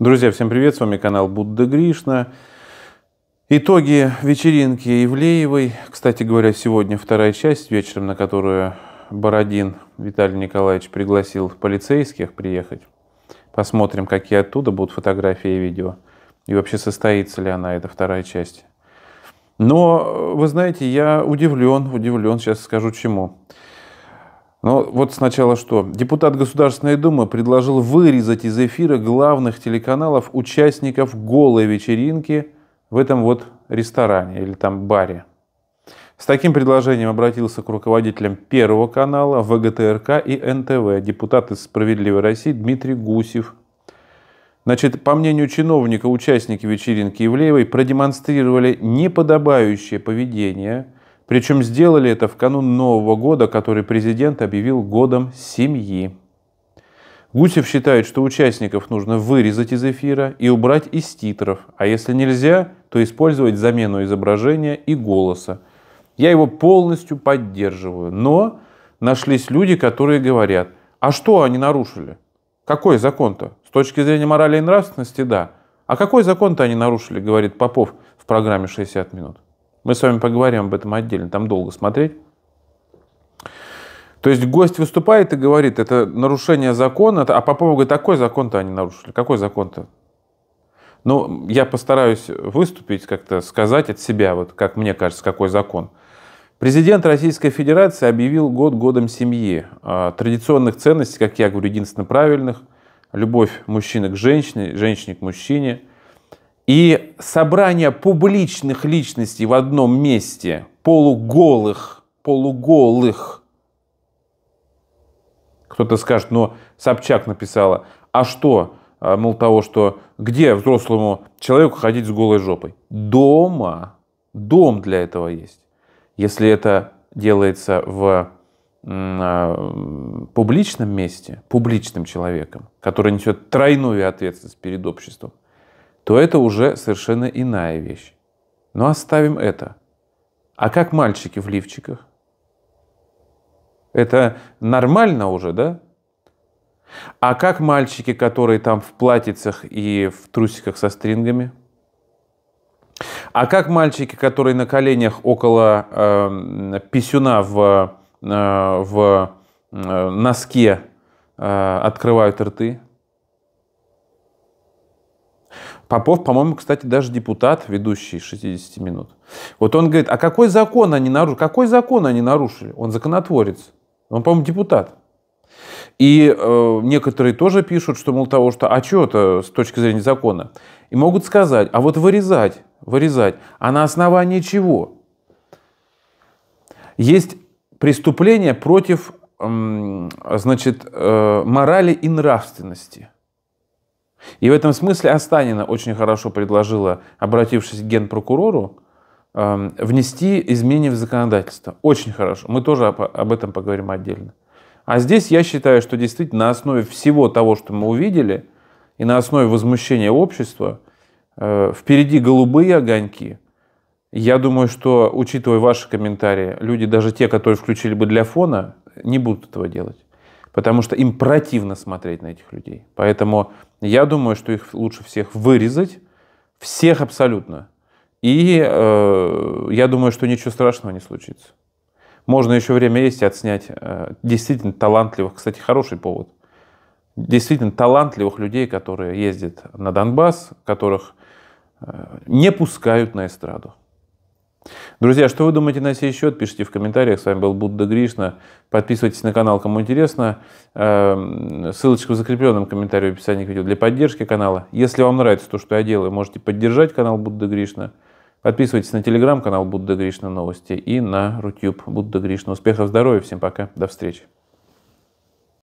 Друзья, всем привет, с вами канал Будда Гришна. Итоги вечеринки Ивлеевой. Кстати говоря, сегодня вторая часть, вечером на которую Бородин Виталий Николаевич пригласил полицейских приехать. Посмотрим, какие оттуда будут фотографии и видео. И вообще состоится ли она, эта вторая часть. Но, вы знаете, я удивлен, удивлен, сейчас скажу чему. Но ну, вот сначала что. Депутат Государственной Думы предложил вырезать из эфира главных телеканалов участников голой вечеринки в этом вот ресторане или там баре. С таким предложением обратился к руководителям Первого канала, ВГТРК и НТВ депутат из «Справедливой России» Дмитрий Гусев. Значит, по мнению чиновника, участники вечеринки Ивлеевой продемонстрировали неподобающее поведение – причем сделали это в канун Нового года, который президент объявил годом семьи. Гусев считает, что участников нужно вырезать из эфира и убрать из титров, а если нельзя, то использовать замену изображения и голоса. Я его полностью поддерживаю, но нашлись люди, которые говорят, а что они нарушили? Какой закон-то? С точки зрения морали и нравственности, да. А какой закон-то они нарушили, говорит Попов в программе «60 минут». Мы с вами поговорим об этом отдельно, там долго смотреть. То есть гость выступает и говорит, это нарушение закона, а Попова говорит, такой а закон-то они нарушили. Какой закон-то? Ну, я постараюсь выступить, как-то сказать от себя, вот как мне кажется, какой закон. Президент Российской Федерации объявил год годом семьи. А, традиционных ценностей, как я говорю, единственно правильных. Любовь мужчины к женщине, женщине к мужчине. И собрание публичных личностей в одном месте, полуголых, полуголых. Кто-то скажет, но Собчак написала. А что, э, мол, того, что где взрослому человеку ходить с голой жопой? Дома. Дом для этого есть. Если это делается в э, публичном месте, публичным человеком, который несет тройную ответственность перед обществом – то это уже совершенно иная вещь. Но оставим это. А как мальчики в лифчиках? Это нормально уже, да? А как мальчики, которые там в платьицах и в трусиках со стрингами? А как мальчики, которые на коленях около э, писюна в, э, в э, носке э, открывают рты? Попов, по-моему, кстати, даже депутат, ведущий 60 минут. Вот он говорит, а какой закон они нарушили? Какой закон они нарушили? Он законотворец. Он, по-моему, депутат. И э, некоторые тоже пишут, что, мол, того, что, а что это с точки зрения закона? И могут сказать, а вот вырезать, вырезать, а на основании чего? Есть преступление против, э, значит, э, морали и нравственности – и в этом смысле Астанина очень хорошо предложила, обратившись к генпрокурору, эм, внести изменения в законодательство. Очень хорошо. Мы тоже об этом поговорим отдельно. А здесь я считаю, что действительно на основе всего того, что мы увидели, и на основе возмущения общества, э, впереди голубые огоньки. Я думаю, что, учитывая ваши комментарии, люди, даже те, которые включили бы для фона, не будут этого делать. Потому что им противно смотреть на этих людей. Поэтому я думаю, что их лучше всех вырезать, всех абсолютно. И э, я думаю, что ничего страшного не случится. Можно еще время есть и отснять э, действительно талантливых, кстати, хороший повод. Действительно талантливых людей, которые ездят на Донбасс, которых э, не пускают на эстраду. Друзья, что вы думаете на сей счет? Пишите в комментариях. С вами был Будда Гришна. Подписывайтесь на канал, кому интересно. Эм, ссылочка в закрепленном комментарии в описании к видео для поддержки канала. Если вам нравится то, что я делаю, можете поддержать канал Будда Гришна. Подписывайтесь на телеграм-канал Будда Гришна Новости и на Рутюб Будда Гришна. Успехов, здоровья, всем пока, до встречи.